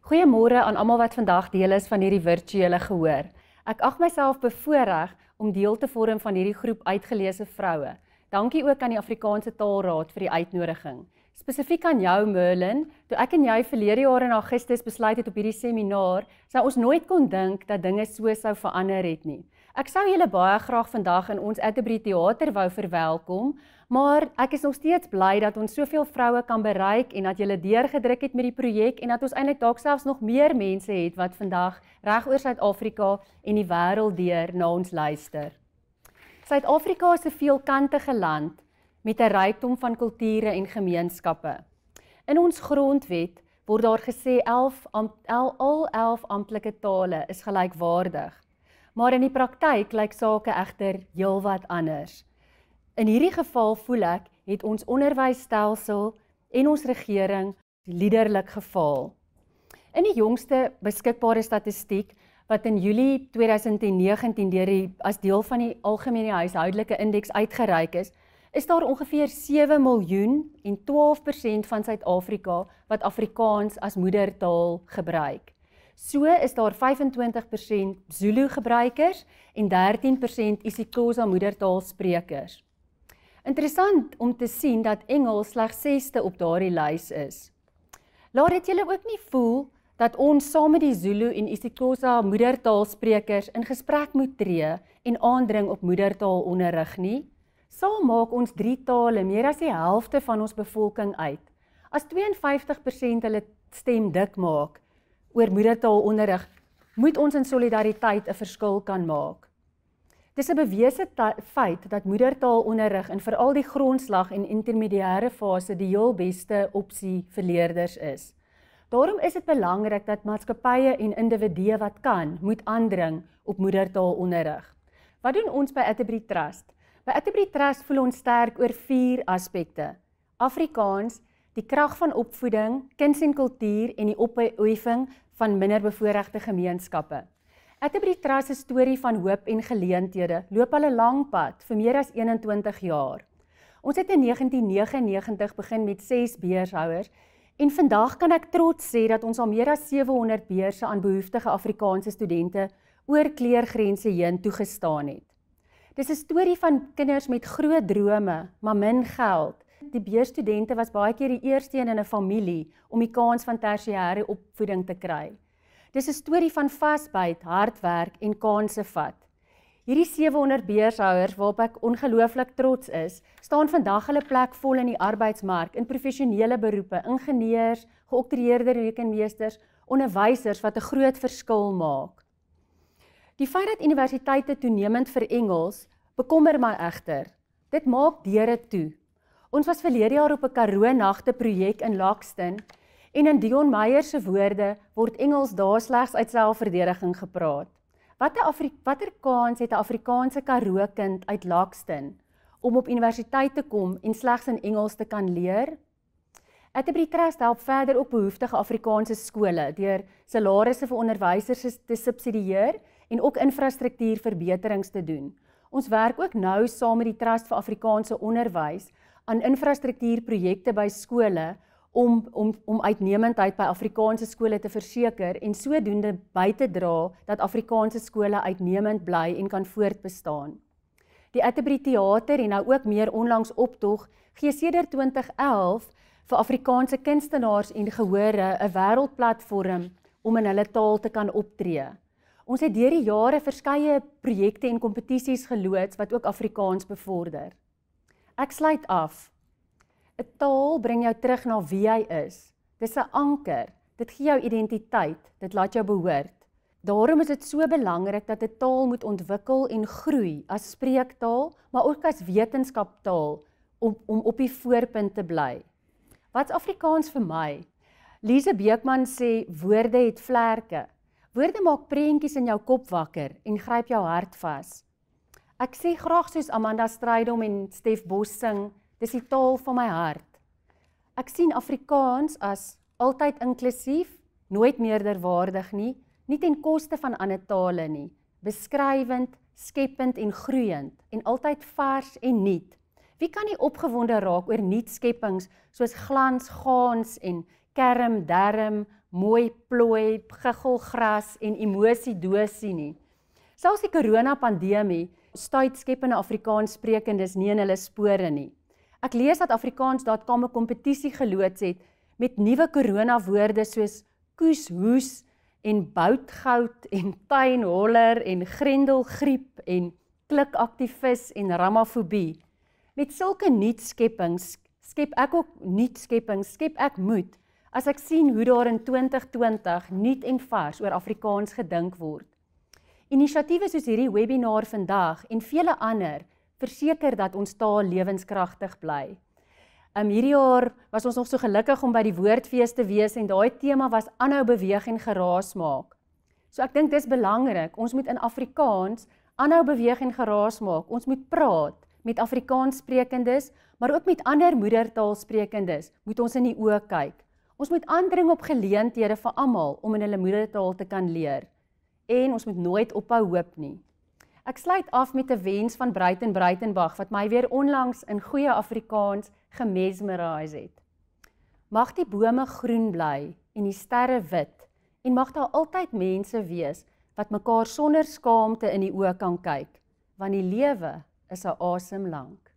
Goeiemôre aan almal wat vandag deel is van hierdie virtuele gehoor. Ek ag myself bevoorreg om deel te vorm van hierdie groep uitgeleese vroue. Dankie ook aan die Afrikaanse Taalraad vir die uitnodiging. Spesifiek aan jou Merlin, toe ek en jy verlede jaar in Augustus besluit het op hierdie seminar, sou ons nooit kon dink dat dinge so sou verander het nie. Ek sou julle baie graag vandag in ons Adderbury teater wou verwelkom, maar ek is nog steeds bly dat ons soveel vroue kan bereik en dat julle deurgedruk het met die projek en dat ons eintlik dalk selfs nog meer mense het wat vandag reg oor Suid-Afrika en die wêreld deur na ons luister. Suid-Afrika is 'n veelkantige land met 'n rykdom van kulture en gemeenskappe. In ons grondwet word daar gesê 11 al 11 amptelike tale is gelykwaardig. Maar in die praktyk lyk sake egter heelwat anders. In hierdie geval voel ek het ons onderwysstelsel en ons regering liderlik gefaal. In die jongste beskikbare statistiek wat in Julie 2019 deur die as deel van die algemene huishoudelike indeks uitgereik is, is daar ongeveer 7 miljoen en 12% van Suid-Afrika wat Afrikaans as moedertaal gebruik. So is daar 25% Zulu gebruikers en 13% isiXhosa moedertaalsprekers. Interessant om te sien dat Engels slegs 6de op daardie lys is. Laat dit julle ook nie voel dat ons saam met die Zulu en isiXhosa moedertaalsprekers in gesprek moet tree en aandring op moedertaalonderrig nie. Saam maak ons drie tale meer as die helfte van ons bevolking uit. As 52% hulle stem dik maak, oor moedertaalonderrig moet ons in solidariteit 'n verskil kan maak. Dis 'n bewese feit dat moedertaalonderrig in veral die grondslag en intermediêre fase die heel beste opsie vir leerders is. Daarom is dit belangrik dat maatskappye en individue wat kan, moet aandring op moedertaalonderrig. Wat doen ons by Atterbury Trust? By Atterbury Trust voel ons sterk oor vier aspekte: Afrikaans, die krag van opvoeding, kuns en kultuur en die opheffing van minderbevoorregte gemeenskappe. Ek het by die trust se storie van hoop en geleenthede loop al 'n lang pad vir meer as 21 jaar. Ons het in 1999 begin met 6 beershouers en vandag kan ek trots sê dat ons al meer as 700 beurse aan behoeftige Afrikaanse studente oor kleurgrense heen toegestaan het. Dis 'n storie van kinders met groot drome, maar min geld die beurstudente was baie keer die eerste een in 'n familie om die kans van tersiêre opvoeding te kry. Dis 'n storie van vasbyt, hardwerk en kansse vat. Hierdie 700 beurshouers waarop ek ongelooflik trots is, staan vandag hulle plek vol in die arbeidsmark in professionele beroepe, ingenieurs, geoktreerde rekenmeesters, onderwysers wat 'n groot verskil maak. Die feit dat universiteite toenemend vir Engels bekommer my egter. Dit maak deure toe Ons was verlede jaar op 'n Karoo nagte projek in Laxton en in Dion Meyer se woorde word Engels daar slegs uit selfverdediging gepraat. Watter Afri watter kans het 'n Afrikaanse Karoo kind uit Laxton om op universiteit te kom en slegs in Engels te kan leer? Atterbury Trust help verder op behoeftige Afrikaanse skole deur salarisse vir onderwysers te subsidieer en ook infrastruktuurverbeterings te doen. Ons werk ook nou saam met die Trust vir Afrikaanse Onderwys aan infrastruktuurprojekte by skole om om om uitnemendheid by Afrikaanse skole te verseker en sodoende by te dra dat Afrikaanse skole uitnemend bly en kan voortbestaan. Die Atterbury Theater en nou ook meer onlangs optog gee sedert 2011 vir Afrikaanse kunstenaars en gehore 'n wêreldplatform om in hulle taal te kan optree. Ons het deur die jare verskeie projekte en kompetisies geloods wat ook Afrikaans bevorder. Ek sluit af. 'n Taal bring jou terug na wie jy is. Dis 'n anker. Dit gee jou identiteit. Dit laat jou behoort. Daarom is dit so belangrik dat 'n taal moet ontwikkel en groei as spreektaal, maar ook as wetenskaptaal om om op die voorpunt te bly. Wat Afrikaans vir my? Lise Beekman sê woorde het vlerke. Woorde maak prentjies in jou kop wakker en gryp jou hart vas. Ek sê graag soos Amanda Strydom en Stef Bos sing, dis die taal van my hart. Ek sien Afrikaans as altyd inklusief, nooit meerderwaardig nie, nie ten koste van ander tale nie, beskrywend, skepend en groeiend en altyd vars en nuut. Wie kan nie opgewonde raak oor nuut skepings soos glans, gaans en kerm, derm, mooi plooi, giggelgras en emosie dosie nie. Selfs die korona pandemie stuitskeppende Afrikaanssprekendes nie in hulle spore nie. Ek lees dat afrikaans.com 'n kompetisie geloods het met nuwe koronawoorde soos koes hoes en boutgout en tuinholler en grendelgriep en klikaktivis en ramafobie. Met sulke nuutskeppings skep ek ook nuutskeppings, skep ek moed as ek sien hoe daar in 2020 nuut en vars oor Afrikaans gedink word. Inisiatiewe soos hierdie webinar vandag en vele ander verseker dat ons taal lewenskragtig bly. Um hierdie jaar was ons nog so gelukkig om by die Woordfees te wees en daai tema was aanhou beweeg en geraas maak. So ek dink dis belangrik. Ons moet in Afrikaans aanhou beweeg en geraas maak. Ons moet praat met Afrikaanssprekendes, maar ook met ander moedertaalsprekendes, moet ons in die oë kyk. Ons moet aandring op geleenthede vir almal om in hulle moedertaal te kan leer en ons moet nooit ophou hoop nie. Ek sluit af met 'n wens van Bruiten Bruitenberg wat my weer onlangs in goeie Afrikaans gemesmerise het. Mag die bome groen bly en die sterre wit en mag daar altyd mense wees wat mekaar sonder skaamte in die oë kan kyk want die lewe is 'n asem lank.